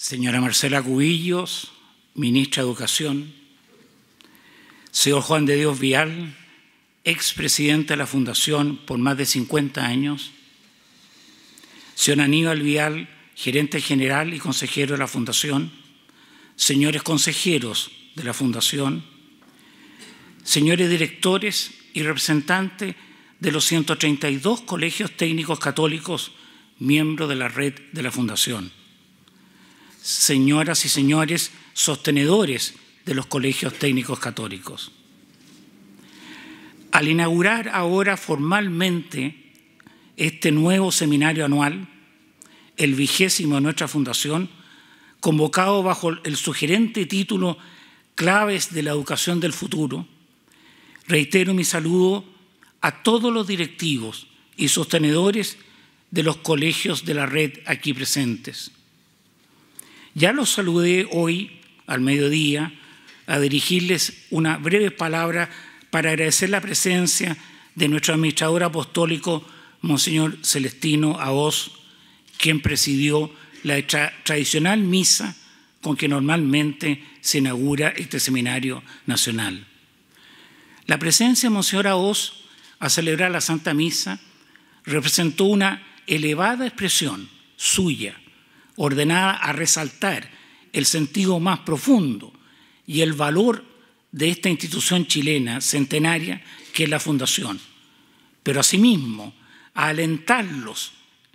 señora Marcela Cubillos, ministra de Educación, señor Juan de Dios Vial, expresidente de la Fundación por más de 50 años, señor Aníbal Vial, gerente general y consejero de la Fundación, señores consejeros de la Fundación, señores directores y representantes de los 132 colegios técnicos católicos miembros de la red de la Fundación señoras y señores sostenedores de los colegios técnicos católicos. Al inaugurar ahora formalmente este nuevo seminario anual, el vigésimo de nuestra fundación, convocado bajo el sugerente título Claves de la Educación del Futuro, reitero mi saludo a todos los directivos y sostenedores de los colegios de la red aquí presentes ya los saludé hoy al mediodía a dirigirles una breve palabra para agradecer la presencia de nuestro administrador apostólico, Monseñor Celestino Aoz, quien presidió la tradicional misa con que normalmente se inaugura este seminario nacional. La presencia de Monseñor Aoz a celebrar la Santa Misa representó una elevada expresión suya ordenada a resaltar el sentido más profundo y el valor de esta institución chilena centenaria que es la Fundación, pero asimismo a alentarlos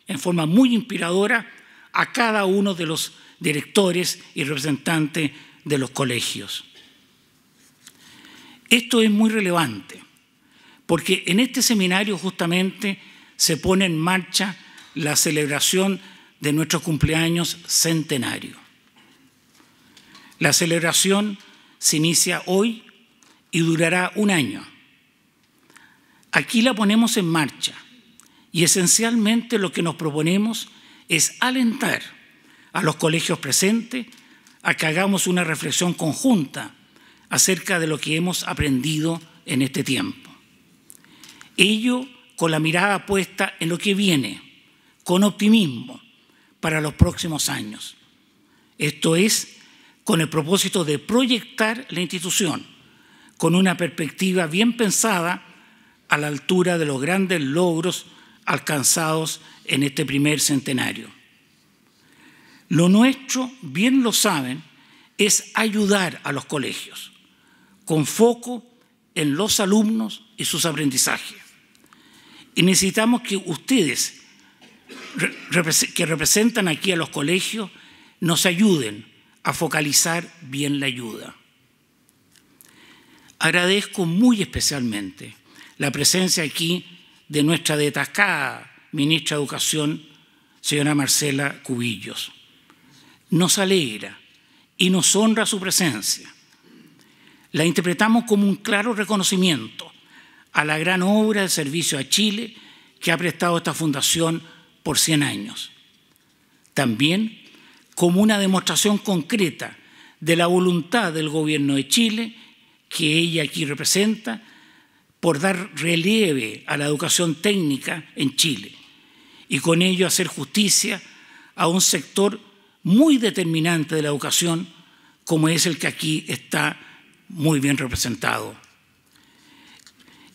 en forma muy inspiradora a cada uno de los directores y representantes de los colegios. Esto es muy relevante, porque en este seminario justamente se pone en marcha la celebración de nuestro cumpleaños centenario. La celebración se inicia hoy y durará un año. Aquí la ponemos en marcha y esencialmente lo que nos proponemos es alentar a los colegios presentes a que hagamos una reflexión conjunta acerca de lo que hemos aprendido en este tiempo. Ello con la mirada puesta en lo que viene, con optimismo, para los próximos años. Esto es con el propósito de proyectar la institución con una perspectiva bien pensada a la altura de los grandes logros alcanzados en este primer centenario. Lo nuestro, bien lo saben, es ayudar a los colegios, con foco en los alumnos y sus aprendizajes. Y necesitamos que ustedes que representan aquí a los colegios nos ayuden a focalizar bien la ayuda. Agradezco muy especialmente la presencia aquí de nuestra detascada ministra de Educación, señora Marcela Cubillos. Nos alegra y nos honra su presencia. La interpretamos como un claro reconocimiento a la gran obra de servicio a Chile que ha prestado esta fundación por 100 años. También como una demostración concreta de la voluntad del gobierno de Chile, que ella aquí representa, por dar relieve a la educación técnica en Chile y con ello hacer justicia a un sector muy determinante de la educación como es el que aquí está muy bien representado.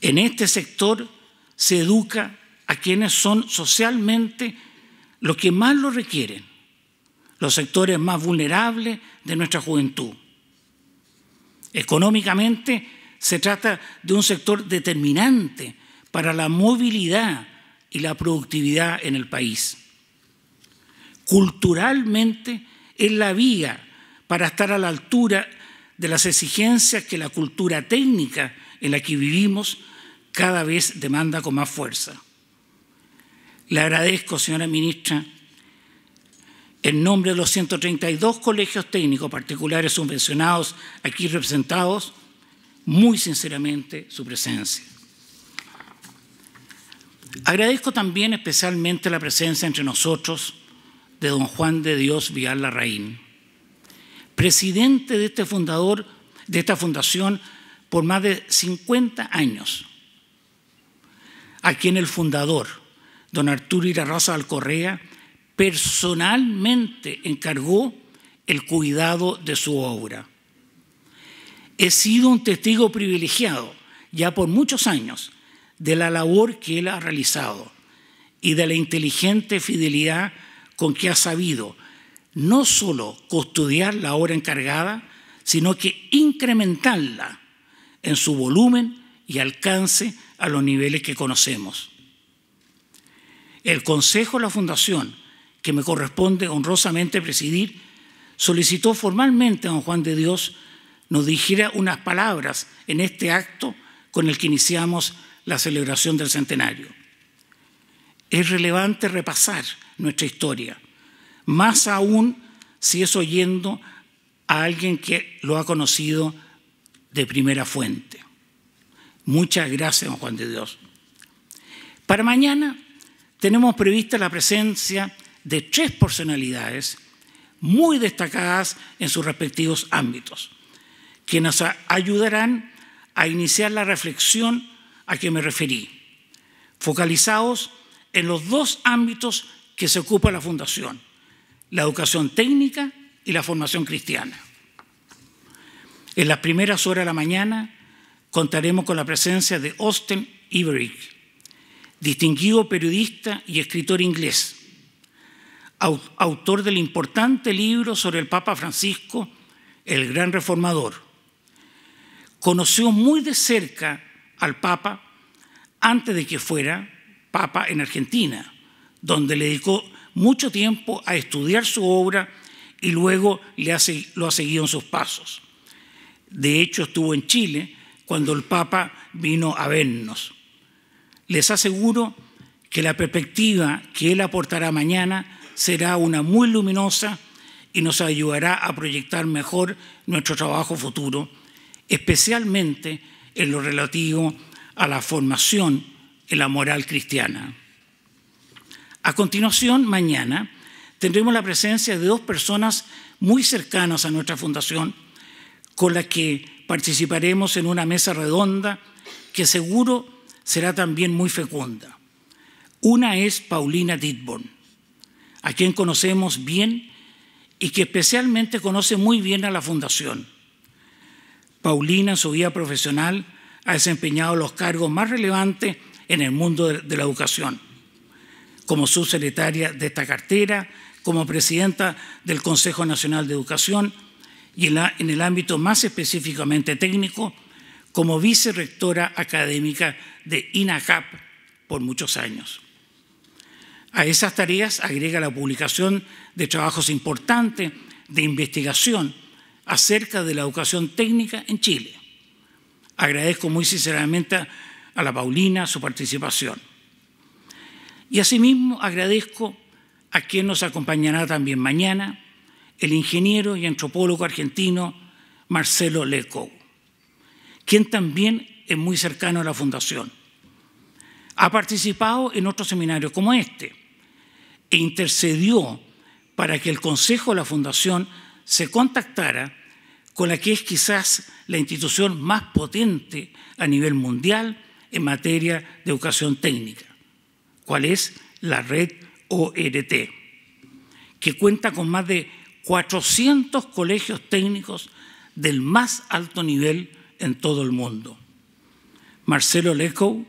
En este sector se educa a quienes son socialmente los que más lo requieren, los sectores más vulnerables de nuestra juventud. Económicamente se trata de un sector determinante para la movilidad y la productividad en el país. Culturalmente es la vía para estar a la altura de las exigencias que la cultura técnica en la que vivimos cada vez demanda con más fuerza. Le agradezco, señora ministra, en nombre de los 132 colegios técnicos particulares subvencionados aquí representados, muy sinceramente su presencia. Agradezco también especialmente la presencia entre nosotros de don Juan de Dios Vial Larraín, presidente de este fundador de esta fundación por más de 50 años, a quien el fundador don Arturo Irarraza Alcorrea, personalmente encargó el cuidado de su obra. He sido un testigo privilegiado ya por muchos años de la labor que él ha realizado y de la inteligente fidelidad con que ha sabido no solo custodiar la obra encargada, sino que incrementarla en su volumen y alcance a los niveles que conocemos el Consejo de la Fundación, que me corresponde honrosamente presidir, solicitó formalmente a don Juan de Dios nos dijera unas palabras en este acto con el que iniciamos la celebración del centenario. Es relevante repasar nuestra historia, más aún si es oyendo a alguien que lo ha conocido de primera fuente. Muchas gracias, don Juan de Dios. Para mañana tenemos prevista la presencia de tres personalidades muy destacadas en sus respectivos ámbitos, que nos ayudarán a iniciar la reflexión a que me referí, focalizados en los dos ámbitos que se ocupa la Fundación, la educación técnica y la formación cristiana. En las primeras horas de la mañana contaremos con la presencia de Austin Iberich, distinguido periodista y escritor inglés, autor del importante libro sobre el Papa Francisco, el gran reformador. Conoció muy de cerca al Papa antes de que fuera Papa en Argentina, donde le dedicó mucho tiempo a estudiar su obra y luego lo ha seguido en sus pasos. De hecho, estuvo en Chile cuando el Papa vino a vernos les aseguro que la perspectiva que él aportará mañana será una muy luminosa y nos ayudará a proyectar mejor nuestro trabajo futuro, especialmente en lo relativo a la formación en la moral cristiana. A continuación, mañana, tendremos la presencia de dos personas muy cercanas a nuestra fundación, con las que participaremos en una mesa redonda que seguro será también muy fecunda. Una es Paulina Ditborn, a quien conocemos bien y que especialmente conoce muy bien a la Fundación. Paulina en su vida profesional ha desempeñado los cargos más relevantes en el mundo de la educación, como subsecretaria de esta cartera, como presidenta del Consejo Nacional de Educación y en el ámbito más específicamente técnico, como vicerrectora académica de INACAP por muchos años. A esas tareas agrega la publicación de trabajos importantes de investigación acerca de la educación técnica en Chile. Agradezco muy sinceramente a la Paulina su participación. Y asimismo agradezco a quien nos acompañará también mañana, el ingeniero y antropólogo argentino Marcelo Leco quien también es muy cercano a la Fundación. Ha participado en otros seminarios como este e intercedió para que el Consejo de la Fundación se contactara con la que es quizás la institución más potente a nivel mundial en materia de educación técnica, cuál es la red ORT, que cuenta con más de 400 colegios técnicos del más alto nivel en todo el mundo. Marcelo Leco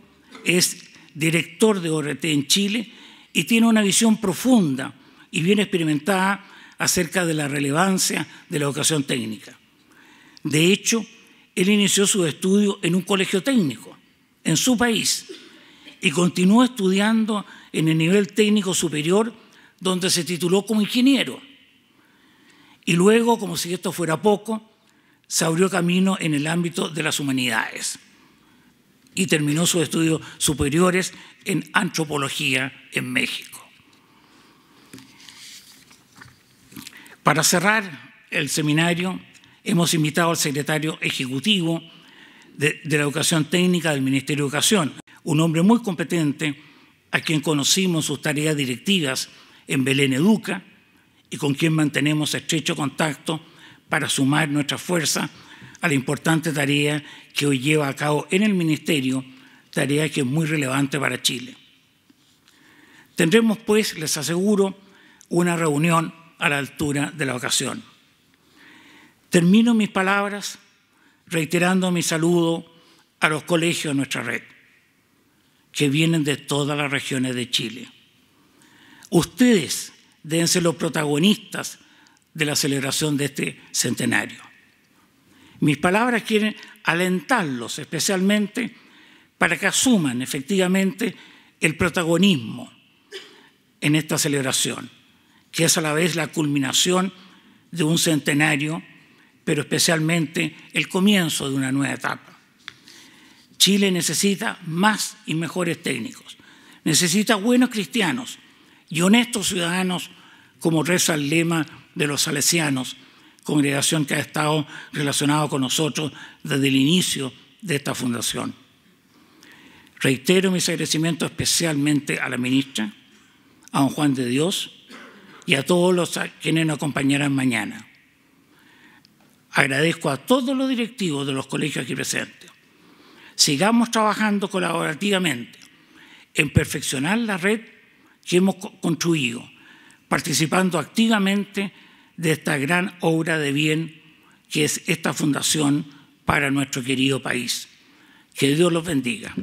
es director de ORT en Chile y tiene una visión profunda y bien experimentada acerca de la relevancia de la educación técnica. De hecho, él inició sus estudios en un colegio técnico, en su país, y continuó estudiando en el nivel técnico superior, donde se tituló como ingeniero. Y luego, como si esto fuera poco, se abrió camino en el ámbito de las humanidades y terminó sus estudios superiores en antropología en México. Para cerrar el seminario, hemos invitado al secretario ejecutivo de, la Educación Técnica del Ministerio de Educación, un hombre muy competente a quien conocimos sus tareas directivas en Belén Educa y con quien mantenemos estrecho contacto para sumar nuestra fuerza a la importante tarea que hoy lleva a cabo en el Ministerio, tarea que es muy relevante para Chile. Tendremos, pues, les aseguro, una reunión a la altura de la ocasión. Termino mis palabras reiterando mi saludo a los colegios de nuestra red, que vienen de todas las regiones de Chile. Ustedes deben los protagonistas de la celebración de este centenario. Mis palabras quieren alentarlos especialmente para que asuman efectivamente el protagonismo en esta celebración, que es a la vez la culminación de un centenario, pero especialmente el comienzo de una nueva etapa. Chile necesita más y mejores técnicos, necesita buenos cristianos y honestos ciudadanos, como reza el lema de los salesianos, congregación que ha estado relacionada con nosotros desde el inicio de esta fundación. Reitero mis agradecimientos especialmente a la ministra, a don Juan de Dios y a todos los que quienes nos acompañarán mañana. Agradezco a todos los directivos de los colegios aquí presentes. Sigamos trabajando colaborativamente en perfeccionar la red que hemos construido participando activamente de esta gran obra de bien que es esta fundación para nuestro querido país. Que Dios los bendiga.